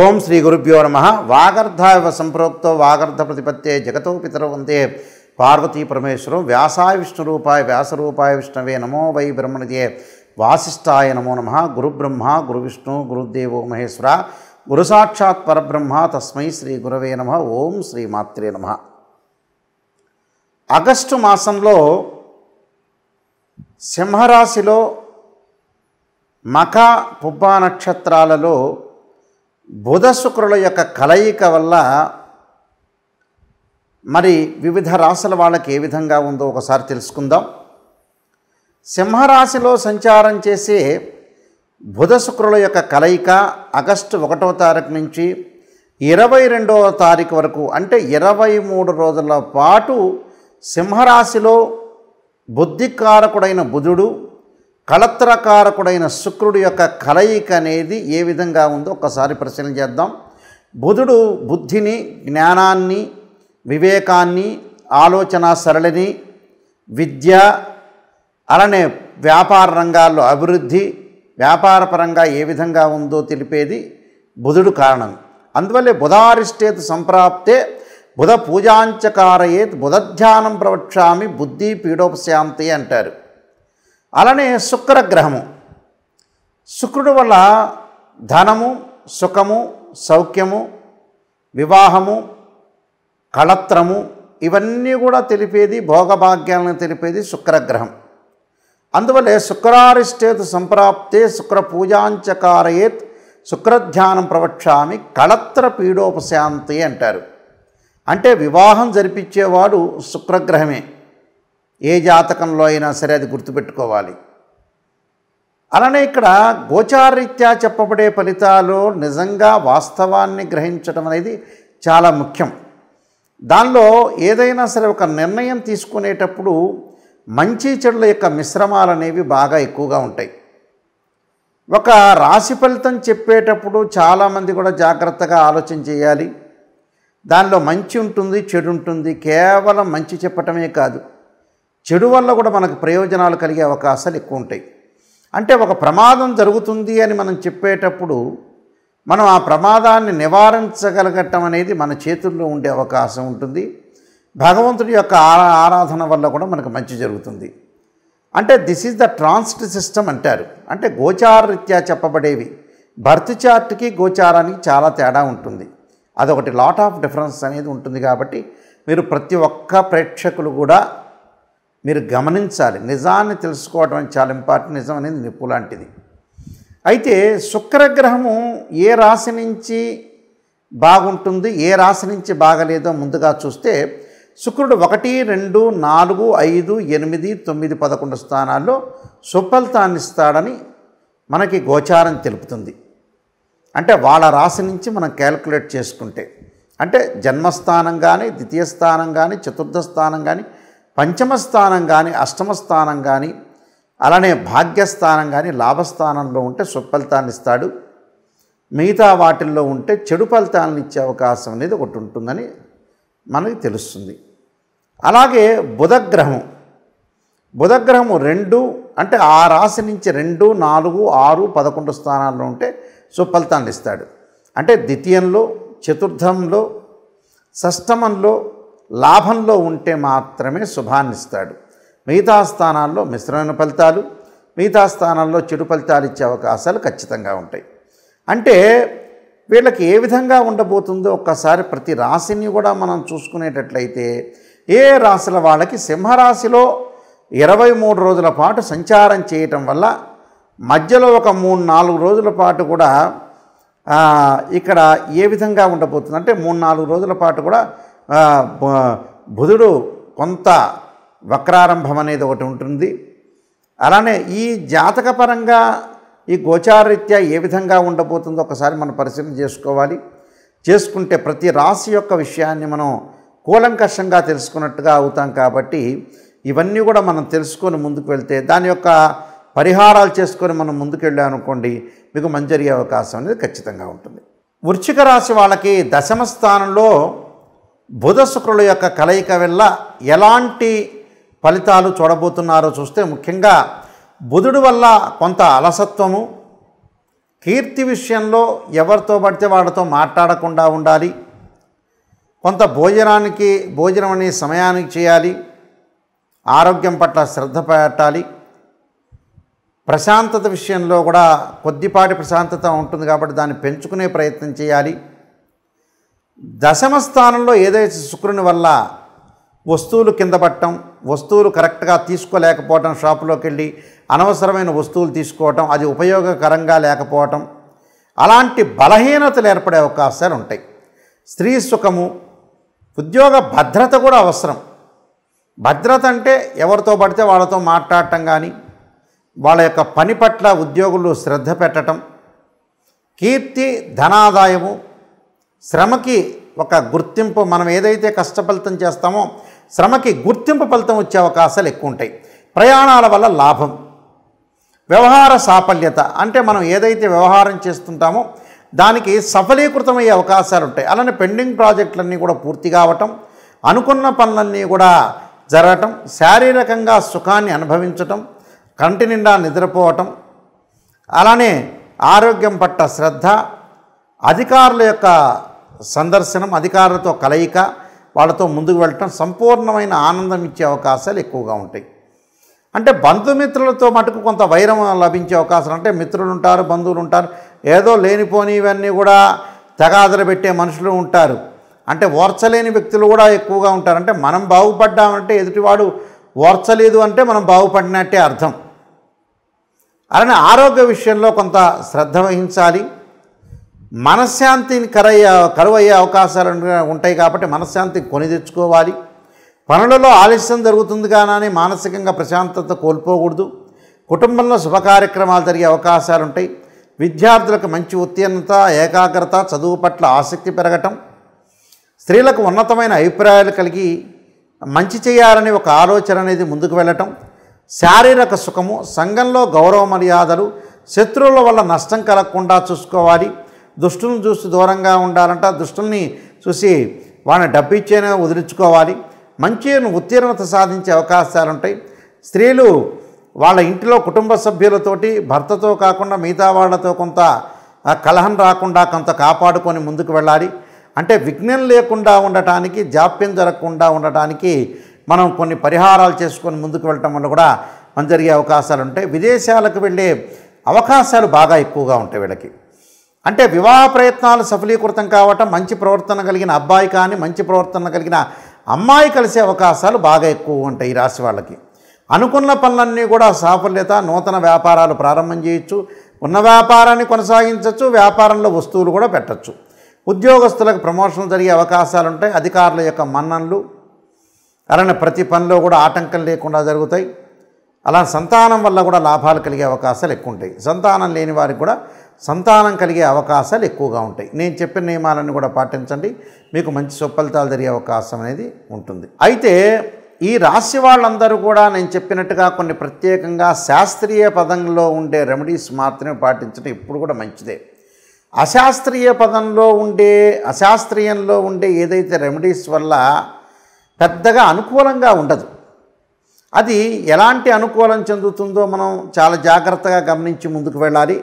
ఓం శ్రీ గురుభ్యో నమ వాగర్ధావ సంప్రోక్తో వాగర్ధ ప్రతిపత్తే జగతో పితరో వందే పార్వతీ పరమేశ్వరం వ్యాసాయ విష్ణు రూపాయ వ్యాసరూపాయ విష్ణవే నమో వై బ్రహ్మణదే వాసిష్టాయ నమో నమ గురుబ్రహ్మ గురు విష్ణు గురుదేవో మహేశ్వర గురు సాక్షాత్ పరబ్రహ్మ తస్మై శ్రీ గురవే నమ ఓం శ్రీ మాత్రే నమ ఆగస్టు మాసంలో సింహరాశిలో మఖ పుబ్బా నక్షత్రాలలో బుధ శుక్రుల యొక్క కలయిక వల్ల మరి వివిధ రాశుల వాళ్ళకి ఏ విధంగా ఉందో ఒకసారి తెలుసుకుందాం సింహరాశిలో సంచారం చేసే బుధ శుక్రుల యొక్క కలయిక ఆగస్టు ఒకటవ తారీఖు నుంచి ఇరవై రెండవ తారీఖు వరకు అంటే ఇరవై మూడు రోజుల పాటు సింహరాశిలో బుద్ధికారకుడైన బుధుడు కళత్రకారకుడైన శుక్రుడి యొక్క కలయిక అనేది ఏ విధంగా ఉందో ఒకసారి పరిశీలన చేద్దాం బుధుడు బుద్ధిని జ్ఞానాన్ని వివేకాన్ని ఆలోచన సరళిని విద్య అలానే వ్యాపార రంగాల్లో అభివృద్ధి వ్యాపారపరంగా ఏ విధంగా ఉందో తెలిపేది బుధుడు కారణం అందువల్లే బుధారిష్టేత్ సంప్రాప్తే బుధ పూజాంచకారయేత్ బుధధ్యానం ప్రవక్షామి బుద్ధి పీడోపశాంతి అంటారు అలానే శుక్రగ్రహము శుక్రుడు వల్ల ధనము సుఖము సౌఖ్యము వివాహము కళత్రము ఇవన్నీ కూడా తెలిపేది భోగభాగ్యాలను తెలిపేది శుక్రగ్రహం అందువల్లే శుక్రారిష్టేత్ సంప్రాప్తే శుక్ర పూజాంచకారయేత్ శుక్రధ్యానం ప్రవక్షామి కళత్ర పీడోపశాంతి అంటారు అంటే వివాహం జరిపించేవాడు శుక్రగ్రహమే ఏ జాతకంలో అయినా సరే అది గుర్తుపెట్టుకోవాలి అలానే ఇక్కడ గోచారరీత్యా చెప్పబడే ఫలితాలు నిజంగా వాస్తవాన్ని గ్రహించడం అనేది చాలా ముఖ్యం దానిలో ఏదైనా సరే ఒక నిర్ణయం తీసుకునేటప్పుడు మంచి చెడుల యొక్క మిశ్రమాలు అనేవి బాగా ఎక్కువగా ఉంటాయి ఒక రాశి ఫలితం చెప్పేటప్పుడు చాలామంది కూడా జాగ్రత్తగా ఆలోచన చేయాలి దానిలో మంచి ఉంటుంది చెడు ఉంటుంది కేవలం మంచి చెప్పటమే కాదు చెడు వల్ల కూడా మనకు ప్రయోజనాలు కలిగే అవకాశాలు ఎక్కువ ఉంటాయి అంటే ఒక ప్రమాదం జరుగుతుంది అని మనం చెప్పేటప్పుడు మనం ఆ ప్రమాదాన్ని నివారించగలగటం అనేది మన చేతుల్లో ఉండే అవకాశం ఉంటుంది భగవంతుడి యొక్క ఆరాధన వల్ల కూడా మనకు మంచి జరుగుతుంది అంటే this is the transit system అంటారు అంటే గోచారరీత్యా చెప్పబడేవి బర్త్ చార్ట్కి గోచారానికి చాలా తేడా ఉంటుంది అదొకటి లాట్ ఆఫ్ డిఫరెన్స్ అనేది ఉంటుంది కాబట్టి మీరు ప్రతి ఒక్క ప్రేక్షకులు కూడా మీరు గమనించాలి నిజాన్ని తెలుసుకోవడం చాలా ఇంపార్టెంట్ నిజం అనేది నిప్పు లాంటిది అయితే శుక్రగ్రహము ఏ రాశి నుంచి బాగుంటుంది ఏ రాశి నుంచి బాగలేదో ముందుగా చూస్తే శుక్రుడు ఒకటి రెండు నాలుగు ఐదు ఎనిమిది తొమ్మిది పదకొండు స్థానాల్లో సుఫలితాన్ని ఇస్తాడని మనకి గోచారం తెలుపుతుంది అంటే వాళ్ళ రాశి నుంచి మనం క్యాలిక్యులేట్ చేసుకుంటే అంటే జన్మస్థానం కానీ ద్వితీయ స్థానం కానీ చతుర్థ స్థానం కానీ పంచమ స్థానం కానీ అష్టమ స్థానం కానీ అలానే భాగ్యస్థానం కానీ లాభస్థానంలో ఉంటే సుఫలితాన్ని ఇస్తాడు మిగతా వాటిల్లో ఉంటే చెడు ఫలితాలను ఇచ్చే అవకాశం అనేది ఒకటి ఉంటుందని మనకి తెలుస్తుంది అలాగే బుధగ్రహం బుధగ్రహము రెండు అంటే ఆ రాశి నుంచి రెండు నాలుగు ఆరు పదకొండు స్థానాల్లో ఉంటే సుఫలితాన్ని ఇస్తాడు అంటే ద్వితీయంలో చతుర్థంలో షష్టమంలో లాభంలో ఉంటే మాత్రమే శుభాన్నిస్తాడు మిగతా స్థానాల్లో మిశ్రమైన ఫలితాలు మిగతా స్థానాల్లో చెడు ఫలితాలు ఇచ్చే అవకాశాలు ఖచ్చితంగా ఉంటాయి అంటే వీళ్ళకి ఏ విధంగా ఉండబోతుందో ఒక్కసారి ప్రతి రాశిని కూడా మనం చూసుకునేటట్లయితే ఏ రాశుల వాళ్ళకి సింహరాశిలో ఇరవై మూడు రోజుల పాటు సంచారం చేయటం వల్ల మధ్యలో ఒక మూడు నాలుగు రోజుల పాటు కూడా ఇక్కడ ఏ విధంగా ఉండబోతుంది అంటే మూడు నాలుగు రోజుల పాటు కూడా బుధుడు కొంత వక్రారంభం అనేది ఒకటి ఉంటుంది అలానే ఈ జాతకపరంగా ఈ గోచారరీత్యా ఏ విధంగా ఉండబోతుందో ఒకసారి మనం పరిశీలన చేసుకోవాలి చేసుకుంటే ప్రతి రాశి యొక్క విషయాన్ని మనం కూలంకషంగా తెలుసుకున్నట్టుగా అవుతాం కాబట్టి ఇవన్నీ కూడా మనం తెలుసుకొని ముందుకు వెళ్తే దాని యొక్క పరిహారాలు చేసుకొని మనం ముందుకు అనుకోండి మీకు మంచి అవకాశం అనేది ఖచ్చితంగా ఉంటుంది వృచ్చిక రాశి వాళ్ళకి దశమ స్థానంలో బుధ శుక్రుల యొక్క కలయిక వల్ల ఎలాంటి ఫలితాలు చూడబోతున్నారో చూస్తే ముఖ్యంగా బుధుడు వల్ల కొంత అలసత్వము కీర్తి విషయంలో ఎవరితో పడితే వాళ్ళతో మాట్లాడకుండా ఉండాలి కొంత భోజనానికి భోజనం అనే సమయానికి చేయాలి ఆరోగ్యం పట్ల శ్రద్ధ పెట్టాలి ప్రశాంతత విషయంలో కూడా కొద్దిపాటి ప్రశాంతత ఉంటుంది కాబట్టి దాన్ని పెంచుకునే ప్రయత్నం చేయాలి దశమ స్థానంలో ఏదైతే శుక్రుని వల్ల వస్తువులు కింద పట్టం వస్తువులు కరెక్ట్గా తీసుకోలేకపోవటం షాపులోకి వెళ్ళి అనవసరమైన వస్తువులు తీసుకోవటం అది ఉపయోగకరంగా లేకపోవటం అలాంటి బలహీనతలు ఏర్పడే అవకాశాలు ఉంటాయి స్త్రీ సుఖము ఉద్యోగ భద్రత కూడా అవసరం భద్రత అంటే ఎవరితో పడితే వాళ్ళతో మాట్లాడటం కానీ వాళ్ళ యొక్క పని పట్ల ఉద్యోగులు శ్రద్ధ పెట్టడం కీర్తి ధనాదాయము శ్రమకి ఒక గుర్తింపు మనం ఏదైతే కష్టఫలితం చేస్తామో శ్రమకి గుర్తింపు ఫలితం వచ్చే అవకాశాలు ఎక్కువ ఉంటాయి ప్రయాణాల వల్ల లాభం వ్యవహార సాఫల్యత అంటే మనం ఏదైతే వ్యవహారం చేస్తుంటామో దానికి సఫలీకృతమయ్యే అవకాశాలు ఉంటాయి అలానే పెండింగ్ ప్రాజెక్టులన్నీ కూడా పూర్తి కావటం అనుకున్న పనులన్నీ కూడా జరగటం శారీరకంగా సుఖాన్ని అనుభవించటం కంటి నిండా నిద్రపోవటం అలానే ఆరోగ్యం పట్ల శ్రద్ధ అధికారుల యొక్క సందర్శనం అధికారులతో కలయిక వాళ్ళతో ముందుకు వెళ్ళటం సంపూర్ణమైన ఆనందం ఇచ్చే అవకాశాలు ఎక్కువగా ఉంటాయి అంటే బంధుమిత్రులతో మటుకు కొంత వైరం లభించే అవకాశాలు అంటే మిత్రులు ఉంటారు బంధువులు ఉంటారు ఏదో లేనిపోని ఇవన్నీ కూడా తెగాదర పెట్టే మనుషులు ఉంటారు అంటే ఓర్చలేని వ్యక్తులు కూడా ఎక్కువగా ఉంటారు అంటే మనం బాగుపడ్డామంటే ఎదుటివాడు ఓర్చలేదు అంటే మనం బాగుపడినట్టే అర్థం అలానే ఆరోగ్య విషయంలో కొంత శ్రద్ధ వహించాలి మనశ్శాంతిని కరయ్యే కరువయ్యే అవకాశాలు ఉంటాయి కాబట్టి మనశ్శాంతి కొని తెచ్చుకోవాలి పనులలో ఆలస్యం జరుగుతుంది కానీ మానసికంగా ప్రశాంతత కోల్పోకూడదు కుటుంబంలో శుభ కార్యక్రమాలు జరిగే అవకాశాలు ఉంటాయి విద్యార్థులకు మంచి ఉత్తీర్ణత ఏకాగ్రత చదువు పట్ల ఆసక్తి పెరగటం స్త్రీలకు ఉన్నతమైన అభిప్రాయాలు కలిగి మంచి చేయాలనే ఒక ఆలోచన అనేది ముందుకు వెళ్ళటం శారీరక సుఖము సంఘంలో గౌరవ మర్యాదలు శత్రువుల వల్ల నష్టం కలగకుండా చూసుకోవాలి దుష్టులను చూసి దూరంగా ఉండాలంట దుష్టుల్ని చూసి వాడిని డబ్బిచ్చేనే వదిలించుకోవాలి మంచి ఉత్తీర్ణత సాధించే అవకాశాలు ఉంటాయి స్త్రీలు వాళ్ళ ఇంటిలో కుటుంబ సభ్యులతోటి భర్తతో కాకుండా మిగతా వాళ్ళతో కొంత కలహం రాకుండా కొంత కాపాడుకొని ముందుకు వెళ్ళాలి అంటే విఘ్నం లేకుండా ఉండటానికి జాప్యం జరగకుండా ఉండటానికి మనం కొన్ని పరిహారాలు చేసుకొని ముందుకు వెళ్ళటం వల్ల కూడా మనం జరిగే అవకాశాలు ఉంటాయి విదేశాలకు వెళ్ళే అవకాశాలు బాగా ఎక్కువగా ఉంటాయి వీళ్ళకి అంటే వివాహ ప్రయత్నాలు సఫలీకృతం కావటం మంచి ప్రవర్తన కలిగిన అబ్బాయి కానీ మంచి ప్రవర్తన కలిగిన అమ్మాయి కలిసే అవకాశాలు బాగా ఎక్కువ ఉంటాయి ఈ రాశి వాళ్ళకి అనుకున్న పనులన్నీ కూడా సాఫల్యత నూతన వ్యాపారాలు ప్రారంభం చేయొచ్చు ఉన్న వ్యాపారాన్ని కొనసాగించవచ్చు వ్యాపారంలో వస్తువులు కూడా పెట్టచ్చు ఉద్యోగస్తులకు ప్రమోషన్లు జరిగే అవకాశాలు ఉంటాయి అధికారుల యొక్క మన్ననలు అలానే ప్రతి పనిలో కూడా ఆటంకం లేకుండా జరుగుతాయి అలా సంతానం వల్ల కూడా లాభాలు కలిగే అవకాశాలు ఎక్కువ ఉంటాయి సంతానం లేని వారికి కూడా సంతానం కలిగే అవకాశాలు ఎక్కువగా ఉంటాయి నేను చెప్పిన నియమాలను కూడా పాటించండి మీకు మంచి సుఫలితాలు జరిగే అవకాశం అనేది ఉంటుంది అయితే ఈ రాశి వాళ్ళందరూ కూడా నేను చెప్పినట్టుగా కొన్ని ప్రత్యేకంగా శాస్త్రీయ పదంలో ఉండే రెమెడీస్ మాత్రమే పాటించడం ఇప్పుడు కూడా మంచిదే అశాస్త్రీయ పదంలో ఉండే అశాస్త్రీయంలో ఉండే ఏదైతే రెమెడీస్ వల్ల పెద్దగా అనుకూలంగా ఉండదు అది ఎలాంటి అనుకూలం చెందుతుందో మనం చాలా జాగ్రత్తగా గమనించి ముందుకు వెళ్ళాలి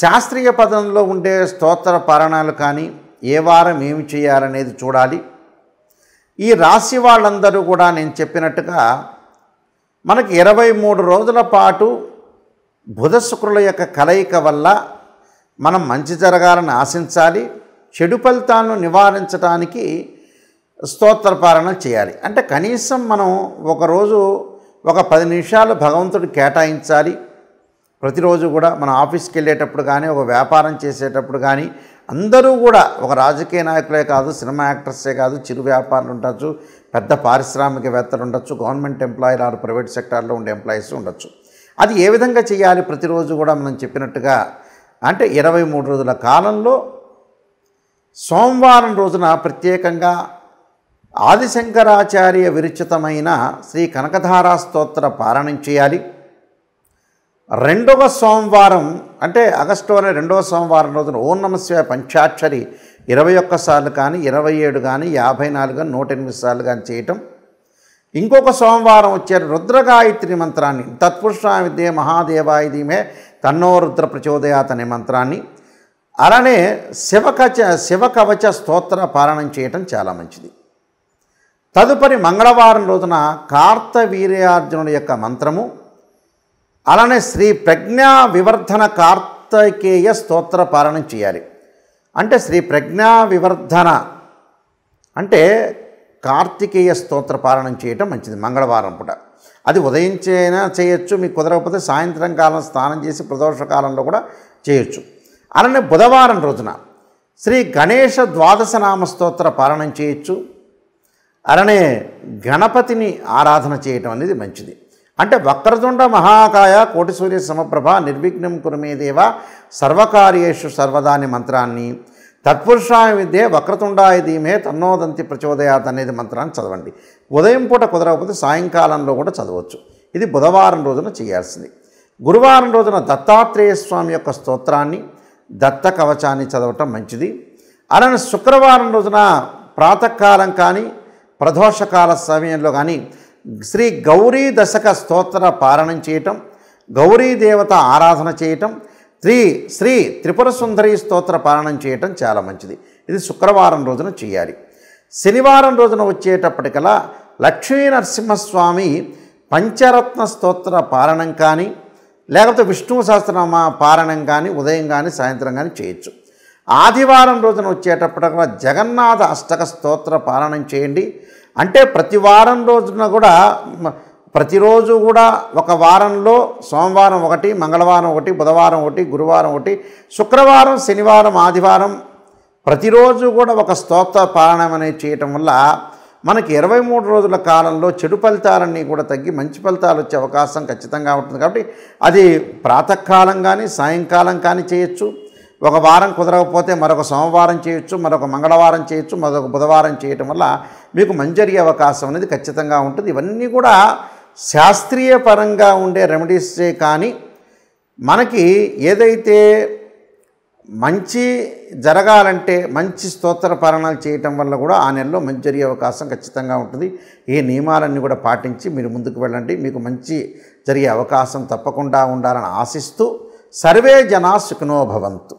శాస్త్రీయ పదంలో ఉండే స్తోత్ర పారణాలు కానీ ఏ వారం ఏమి చేయాలనేది చూడాలి ఈ రాశి వాళ్ళందరూ కూడా నేను చెప్పినట్టుగా మనకి ఇరవై మూడు రోజుల పాటు బుధ శుక్రుల యొక్క కలయిక వల్ల మనం మంచి జరగాలని ఆశించాలి చెడు ఫలితాలను నివారించడానికి స్తోత్రపారణ చేయాలి అంటే కనీసం మనం ఒకరోజు ఒక పది నిమిషాలు భగవంతుడు కేటాయించాలి ప్రతిరోజు కూడా మన ఆఫీస్కి వెళ్ళేటప్పుడు కానీ ఒక వ్యాపారం చేసేటప్పుడు కానీ అందరూ కూడా ఒక రాజకీయ నాయకులే కాదు సినిమా యాక్టర్సే కాదు చిరు వ్యాపారులు ఉండొచ్చు పెద్ద పారిశ్రామికవేత్తలు ఉండొచ్చు గవర్నమెంట్ ఎంప్లాయీలు ఆరు ప్రైవేట్ సెక్టార్లో ఉండే ఎంప్లాయీస్ ఉండొచ్చు అది ఏ విధంగా చేయాలి ప్రతిరోజు కూడా మనం చెప్పినట్టుగా అంటే ఇరవై మూడు రోజుల కాలంలో సోమవారం రోజున ప్రత్యేకంగా ఆదిశంకరాచార్య విరుచితమైన శ్రీ కనకధారా స్తోత్ర పారాయణం చేయాలి రెండవ సోమవారం అంటే అనే రెండవ సోమవారం రోజున ఓం నమశివ పంచాక్షరి ఇరవై ఒక్కసార్లు కానీ ఇరవై ఏడు కానీ యాభై నాలుగు కానీ నూట ఎనిమిది సార్లు కానీ చేయటం ఇంకొక సోమవారం వచ్చే రుద్రగాయత్రి మంత్రాన్ని తత్పురుషాయ విద్య మహాదేవాయ తన్నో రుద్ర ప్రచోదయాత్ అనే మంత్రాన్ని అలానే శివకచ శివకవచ స్తోత్ర పాలనం చేయటం చాలా మంచిది తదుపరి మంగళవారం రోజున కార్తవీర్యార్జునుడి యొక్క మంత్రము అలానే శ్రీ ప్రజ్ఞా వివర్ధన కార్తకేయ స్తోత్ర పారాయణం చేయాలి అంటే శ్రీ ప్రజ్ఞా వివర్ధన అంటే కార్తికేయ స్తోత్ర పారాయణం చేయటం మంచిది మంగళవారం పూట అది ఉదయించైనా చేయొచ్చు మీకు కుదరకపోతే సాయంత్రం కాలం స్నానం చేసి ప్రదోష కాలంలో కూడా చేయొచ్చు అలానే బుధవారం రోజున శ్రీ గణేష నామ స్తోత్ర పారాయణం చేయొచ్చు అలానే గణపతిని ఆరాధన చేయటం అనేది మంచిది అంటే వక్రతుండ మహాకాయ కోటి సూర్య సమప్రభ నిర్విఘ్నం కురుమేదేవ సర్వకార్యేషు సర్వదాని మంత్రాన్ని తత్పురుషాయ విద్యే వక్రతుండాయ ధీమే తన్నోదంతి ప్రచోదయాత్ అనేది మంత్రాన్ని చదవండి ఉదయం పూట కుదరకపోతే సాయంకాలంలో కూడా చదవచ్చు ఇది బుధవారం రోజున చేయాల్సింది గురువారం రోజున దత్తాత్రేయ స్వామి యొక్క స్తోత్రాన్ని దత్త కవచాన్ని చదవటం మంచిది అలానే శుక్రవారం రోజున ప్రాతకాలం కానీ ప్రదోషకాల సమయంలో కానీ శ్రీ గౌరీ దశక స్తోత్ర పారణం చేయటం గౌరీ దేవత ఆరాధన చేయటం శ్రీ శ్రీ త్రిపుర సుందరి స్తోత్ర పారణం చేయటం చాలా మంచిది ఇది శుక్రవారం రోజున చేయాలి శనివారం రోజున వచ్చేటప్పటికలా లక్ష్మీ నరసింహస్వామి పంచరత్న స్తోత్ర పారణం కానీ లేకపోతే విష్ణు సహస్రనామ పారణం కానీ ఉదయం కానీ సాయంత్రం కానీ చేయొచ్చు ఆదివారం రోజున వచ్చేటప్పటికల్లా జగన్నాథ అష్టక స్తోత్ర పారణం చేయండి అంటే ప్రతి వారం రోజున కూడా ప్రతిరోజు కూడా ఒక వారంలో సోమవారం ఒకటి మంగళవారం ఒకటి బుధవారం ఒకటి గురువారం ఒకటి శుక్రవారం శనివారం ఆదివారం ప్రతిరోజు కూడా ఒక స్తోత్ర పారాయణం అనేది చేయటం వల్ల మనకి ఇరవై మూడు రోజుల కాలంలో చెడు ఫలితాలన్నీ కూడా తగ్గి మంచి ఫలితాలు వచ్చే అవకాశం ఖచ్చితంగా ఉంటుంది కాబట్టి అది ప్రాతకాలం కానీ సాయంకాలం కానీ చేయొచ్చు ఒక వారం కుదరకపోతే మరొక సోమవారం చేయొచ్చు మరొక మంగళవారం చేయొచ్చు మరొక బుధవారం చేయటం వల్ల మీకు మంజరి అవకాశం అనేది ఖచ్చితంగా ఉంటుంది ఇవన్నీ కూడా శాస్త్రీయ పరంగా ఉండే రెమెడీసే కానీ మనకి ఏదైతే మంచి జరగాలంటే మంచి స్తోత్ర పరణాలు చేయటం వల్ల కూడా ఆ నెలలో మంచి అవకాశం ఖచ్చితంగా ఉంటుంది ఈ నియమాలన్నీ కూడా పాటించి మీరు ముందుకు వెళ్ళండి మీకు మంచి జరిగే అవకాశం తప్పకుండా ఉండాలని ఆశిస్తూ సర్వే జనా సుఖనోభవంతు